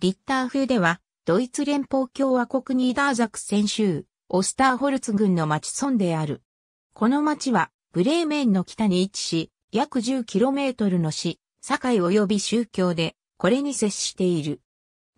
リッター風では、ドイツ連邦共和国ニーダーザクセン州、オスターホルツ郡の町村である。この町は、ブレーメンの北に位置し、約 10km の市、境及び宗教で、これに接している。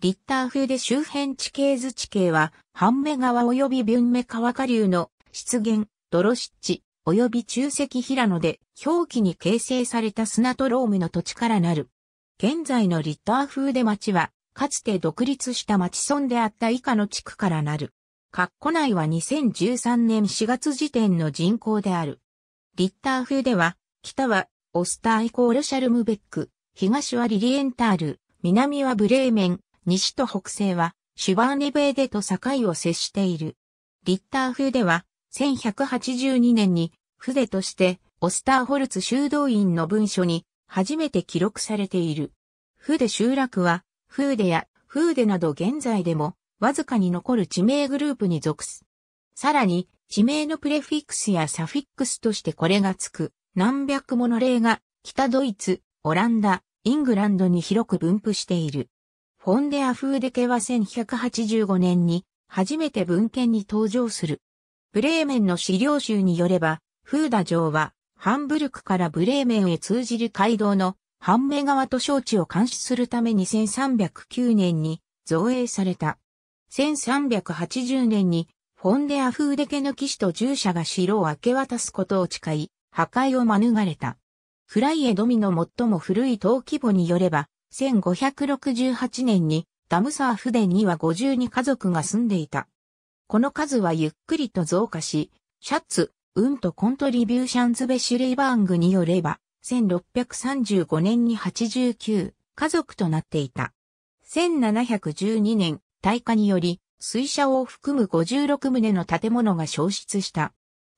リッター風で周辺地形図地形は、ハンメ川及びビュンメ川下流の湿原、ドロシッチ、及び中石平野で表記に形成された砂とロームの土地からなる。現在のリッター風で町は、かつて独立した町村であった以下の地区からなる。括弧内は2013年4月時点の人口である。リッター風では、北はオスターイコールシャルムベック、東はリリエンタール、南はブレーメン、西と北西はシュバーネベーデと境を接している。リッター風では、1182年に、風でとして、オスターホルツ修道院の文書に、初めて記録されている。フ集落は、フーデやフーデなど現在でもわずかに残る地名グループに属す。さらに、地名のプレフィックスやサフィックスとしてこれがつく、何百もの例が、北ドイツ、オランダ、イングランドに広く分布している。フォンデア・フーデ家は1185年に、初めて文献に登場する。ブレーメンの資料集によれば、フーダ城は、ハンブルクからブレーメンへ通じる街道の半目川と招致を監視するために1309年に造営された。1380年にフォンデア風デケ抜き士と従者が城を明け渡すことを誓い、破壊を免れた。フライエドミの最も古い登記簿によれば、1568年にダムサーフデンには52家族が住んでいた。この数はゆっくりと増加し、シャッツ、ウンとコントリビューシャンズベシュレイバーングによれば、1635年に89家族となっていた。1712年、大火により、水車を含む56棟の建物が消失した。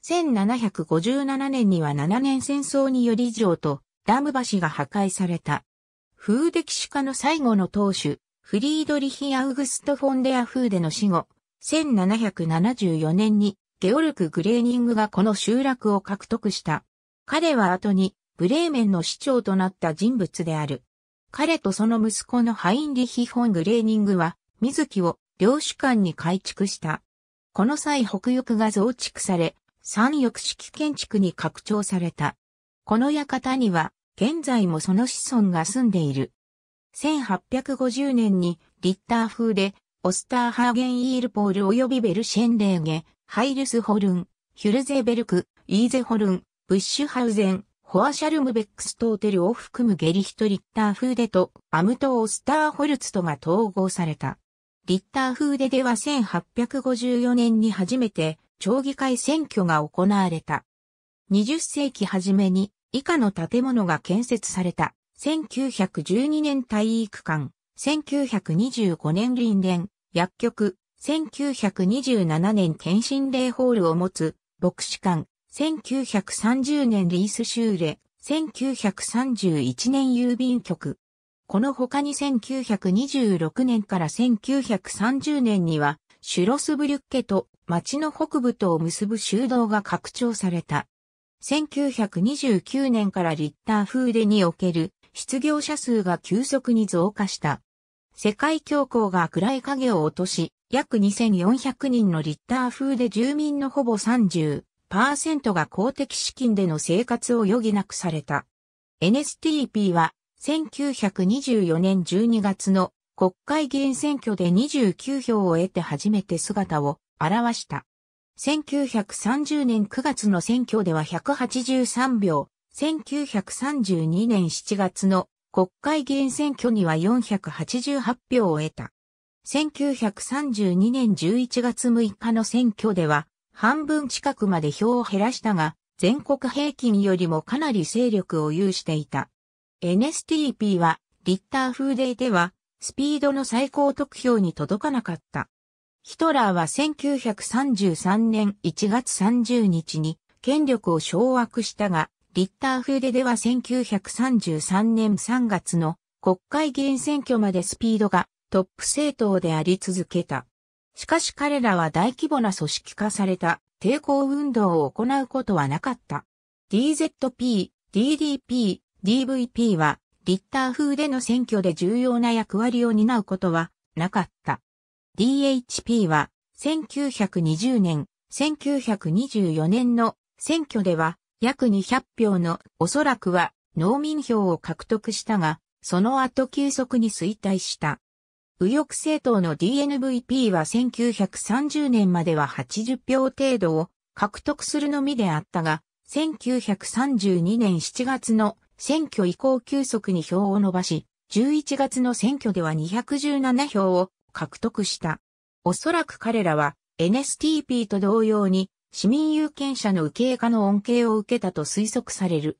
1757年には7年戦争により以上と、ダム橋が破壊された。風歴史家の最後の当主、フリードリヒ・アウグスト・フォンデア・フーデの死後、1774年にゲオルク・グレーニングがこの集落を獲得した。彼は後にブレーメンの市長となった人物である。彼とその息子のハインリヒ・フォン・グレーニングは、水木を領主館に改築した。この際北翼が増築され、三翼式建築に拡張された。この館には、現在もその子孫が住んでいる。1850年に、リッター風で、オスターハーゲン・イールポール及びベルシェンレーゲ、ハイルスホルン、ヒュルゼベルク、イーゼホルン、ブッシュハウゼン、コアシャルムベックストーテルを含むゲリヒトリッターフーデとアムトオスターホルツとが統合された。リッターフーデでは1854年に初めて町議会選挙が行われた。20世紀初めに以下の建物が建設された。1912年体育館、1925年林連、薬局、1927年検診例ホールを持つ、牧師館、1930年リースシューレ、1931年郵便局。この他に1926年から1930年には、シュロスブリュッケと町の北部とを結ぶ修道が拡張された。1929年からリッターフーデにおける失業者数が急速に増加した。世界恐慌が暗い影を落とし、約2400人のリッターフーデ住民のほぼ30。ン0が公的資金での生活を余儀なくされた。NSTP は1924年12月の国会議員選挙で29票を得て初めて姿を現した。1930年9月の選挙では183票、1932年7月の国会議員選挙には488票を得た。1932年11月6日の選挙では半分近くまで票を減らしたが、全国平均よりもかなり勢力を有していた。NSTP は、リッター風デーでは、スピードの最高得票に届かなかった。ヒトラーは1933年1月30日に権力を掌握したが、リッターフーデでは1933年3月の国会議員選挙までスピードがトップ政党であり続けた。しかし彼らは大規模な組織化された抵抗運動を行うことはなかった。DZP、DDP、DVP はリッター風での選挙で重要な役割を担うことはなかった。DHP は1920年、1924年の選挙では約200票のおそらくは農民票を獲得したが、その後急速に衰退した。右翼政党の DNVP は1930年までは80票程度を獲得するのみであったが、1932年7月の選挙以降急速に票を伸ばし、11月の選挙では217票を獲得した。おそらく彼らは NSTP と同様に市民有権者の右傾化の恩恵を受けたと推測される。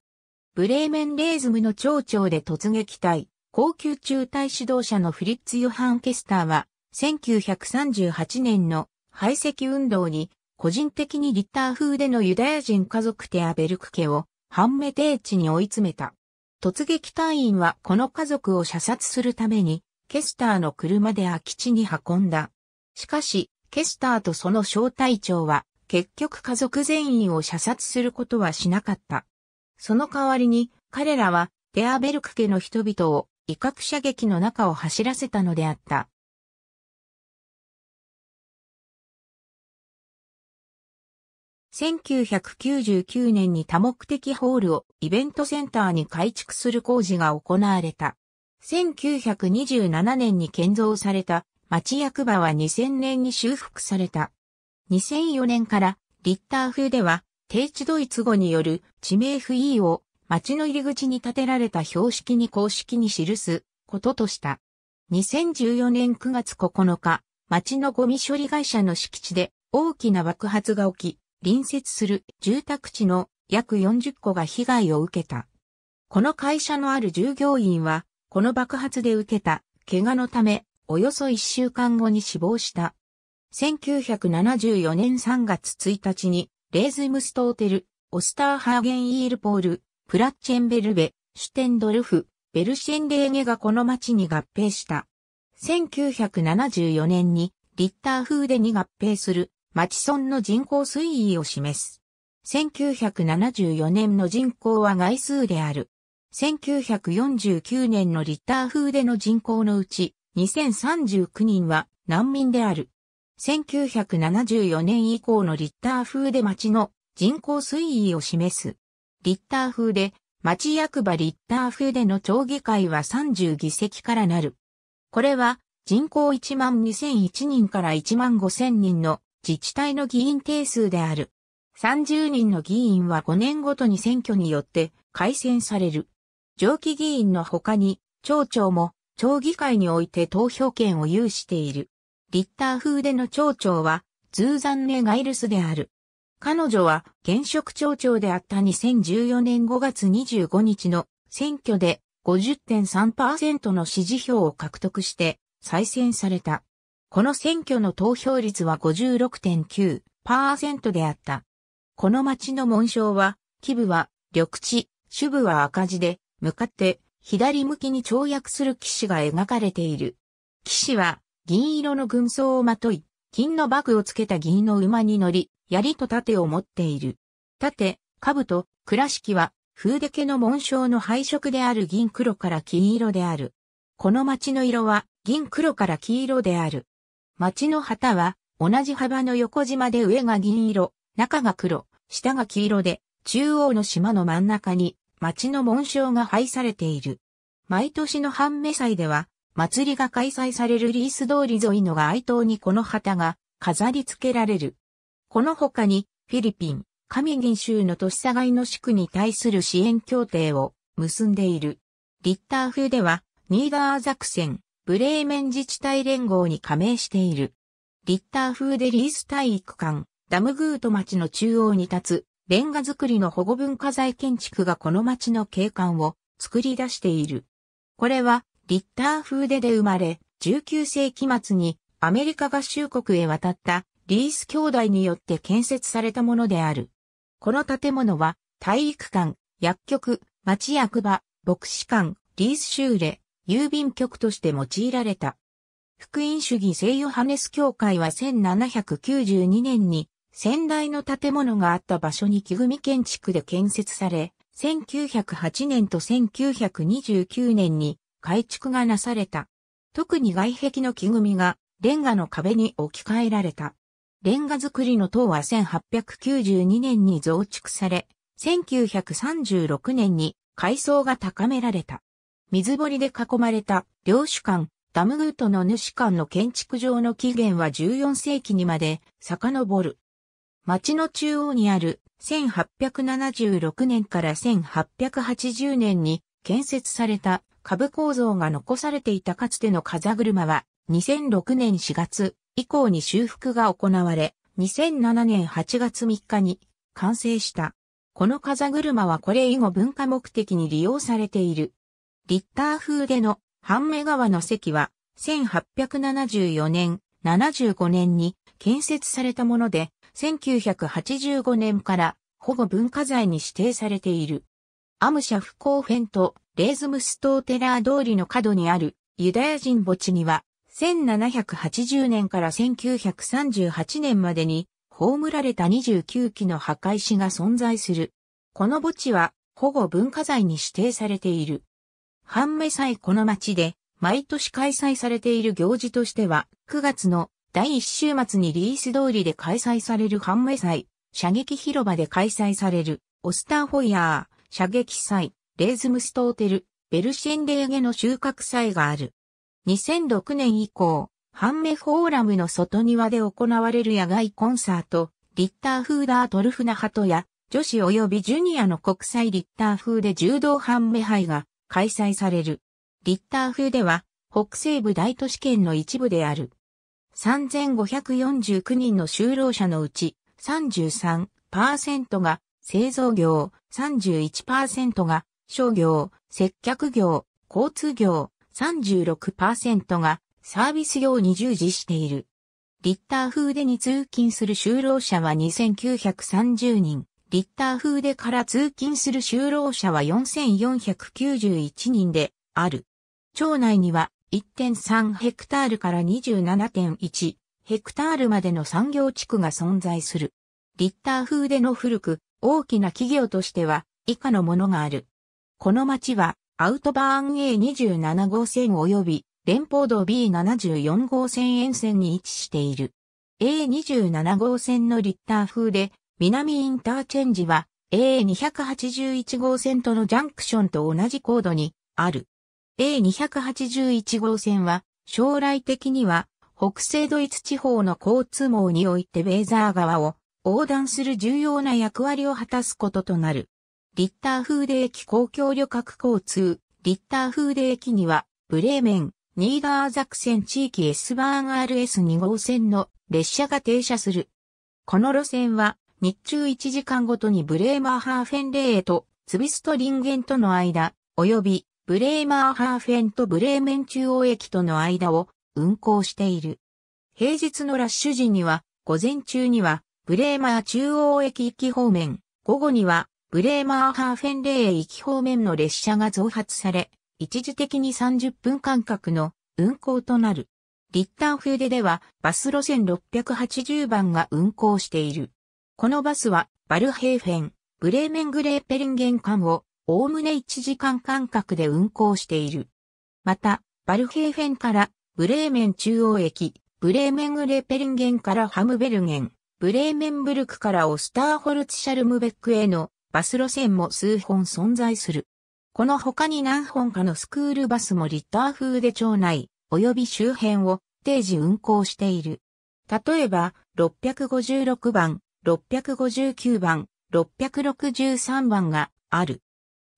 ブレーメンレーズムの町長で突撃隊、高級中隊指導者のフリッツ・ヨハン・ケスターは、1938年の排斥運動に、個人的にリッター風でのユダヤ人家族テアベルク家を、ハンメデーに追い詰めた。突撃隊員はこの家族を射殺するために、ケスターの車で空き地に運んだ。しかし、ケスターとその小隊長は、結局家族全員を射殺することはしなかった。その代わりに、彼らは、テアベルク家の人々を威嚇射撃の中を走らせたのであった。1999年に多目的ホールをイベントセンターに改築する工事が行われた。1927年に建造された町役場は2000年に修復された。2004年からリッター風では低地ドイツ語による地名不意を町の入り口に建てられた標識に公式に記すこととした。2014年9月9日、町のゴミ処理会社の敷地で大きな爆発が起き、隣接する住宅地の約40戸が被害を受けた。この会社のある従業員は、この爆発で受けた怪我のため、およそ1週間後に死亡した。1974年3月1日に、レーズムストーテル、オスターハーゲンイールポール、プラッチェンベルベ、シュテンドルフ、ベルシェンレーゲがこの町に合併した。1974年にリッター風でに合併する町村の人口推移を示す。1974年の人口は外数である。1949年のリッター風での人口のうち2039人は難民である。1974年以降のリッター風で町の人口推移を示す。リッター風で、町役場リッター風での町議会は30議席からなる。これは人口1万2001人から1万5000人の自治体の議員定数である。30人の議員は5年ごとに選挙によって改選される。上記議員の他に、町長も町議会において投票権を有している。リッター風での町長は、ズーザンネ・ガイルスである。彼女は現職町長であった2014年5月25日の選挙で50.3%の支持票を獲得して再選された。この選挙の投票率は56.9%であった。この町の紋章は、基部は緑地、主部は赤字で、向かって左向きに跳躍する騎士が描かれている。騎士は銀色の軍装をまとい、金のバグをつけた銀の馬に乗り、槍と盾を持っている。盾、兜、倉敷は、風出家の紋章の配色である銀黒から金色である。この町の色は銀黒から黄色である。町の旗は同じ幅の横島で上が銀色、中が黒、下が黄色で、中央の島の真ん中に町の紋章が配されている。毎年の半目祭では、祭りが開催されるリース通り沿いの街灯にこの旗が飾り付けられる。この他に、フィリピン、カミギン州の都市境の地区に対する支援協定を結んでいる。リッター風では、ニーダーザクセン、ブレーメン自治体連合に加盟している。リッター風でリース体育館、ダムグート町の中央に立つ、レンガ造りの保護文化財建築がこの町の景観を作り出している。これは、リッター風デで生まれ、19世紀末にアメリカ合衆国へ渡ったリース兄弟によって建設されたものである。この建物は、体育館、薬局、町役場、牧師館、リース修礼、郵便局として用いられた。福音主義聖ヨハネス教会は1792年に先代の建物があった場所に木組建築で建設され、1908年と1929年に改築がなされた。特に外壁の木組がレンガの壁に置き換えられた。レンガ造りの塔は1892年に増築され、1936年に階層が高められた。水堀で囲まれた領主館、ダムグートの主館の建築上の起源は14世紀にまで遡る。町の中央にある1876年から1880年に建設された株構造が残されていたかつての風車は2006年4月、以降に修復が行われ、2007年8月3日に完成した。この風車はこれ以後文化目的に利用されている。リッター風での半目川の席は1874年、75年に建設されたもので、1985年から保護文化財に指定されている。アムシャフコーフェンとレーズムストーテラー通りの角にあるユダヤ人墓地には1780年から1938年までに葬られた29基の墓石が存在する。この墓地は保護文化財に指定されている。半目祭この町で毎年開催されている行事としては9月の第1週末にリース通りで開催される半目祭、射撃広場で開催されるオスターホイヤー、射撃祭、レーズムストーテル、ベルシェンレーゲの収穫祭がある。2006年以降、ハンメフォーラムの外庭で行われる野外コンサート、リッターフーダートルフナハトや、女子及びジュニアの国際リッター風で柔道ハンメ杯が開催される。リッター風では、北西部大都市圏の一部である。3549人の就労者のうち、33%が製造業、31%が商業、接客業、交通業、36%がサービス業に従事している。リッター風でに通勤する就労者は2930人、リッター風でから通勤する就労者は4491人である。町内には1.3ヘクタールから27.1ヘクタールまでの産業地区が存在する。リッター風での古く、大きな企業としては以下のものがある。この町はアウトバーン A27 号線及び連邦道 B74 号線沿線に位置している。A27 号線のリッター風で、南インターチェンジは A281 号線とのジャンクションと同じ高度にある。A281 号線は将来的には北西ドイツ地方の交通網においてベーザー川を横断する重要な役割を果たすこととなる。リッターフーデ駅公共旅客交通、リッターフーデ駅には、ブレーメン、ニーダーザクセン地域 S バーン RS2 号線の列車が停車する。この路線は、日中1時間ごとにブレーマーハーフェンレーとツビストリンゲンとの間、及びブレーマーハーフェンとブレーメン中央駅との間を運行している。平日のラッシュ時には、午前中には、ブレーマー中央駅行き方面、午後には、ブレーマーハーフェンレー駅方面の列車が増発され、一時的に30分間隔の運行となる。リッターフーデではバス路線680番が運行している。このバスはバルヘーフェン、ブレーメングレーペリンゲン間をおおむね1時間間隔で運行している。また、バルヘーフェンからブレーメン中央駅、ブレーメングレーペリンゲンからハムベルゲン、ブレーメンブルクからオスターホルツシャルムベックへのバス路線も数本存在する。この他に何本かのスクールバスもリッター風で町内、及び周辺を定時運行している。例えば、656番、659番、663番がある。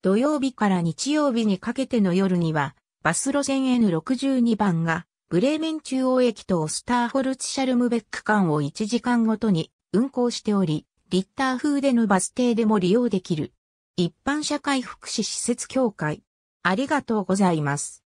土曜日から日曜日にかけての夜には、バス路線 N62 番が、ブレーメン中央駅とオスターホルツシャルムベック間を1時間ごとに運行しており、リッター風でのバス停でも利用できる。一般社会福祉施設協会。ありがとうございます。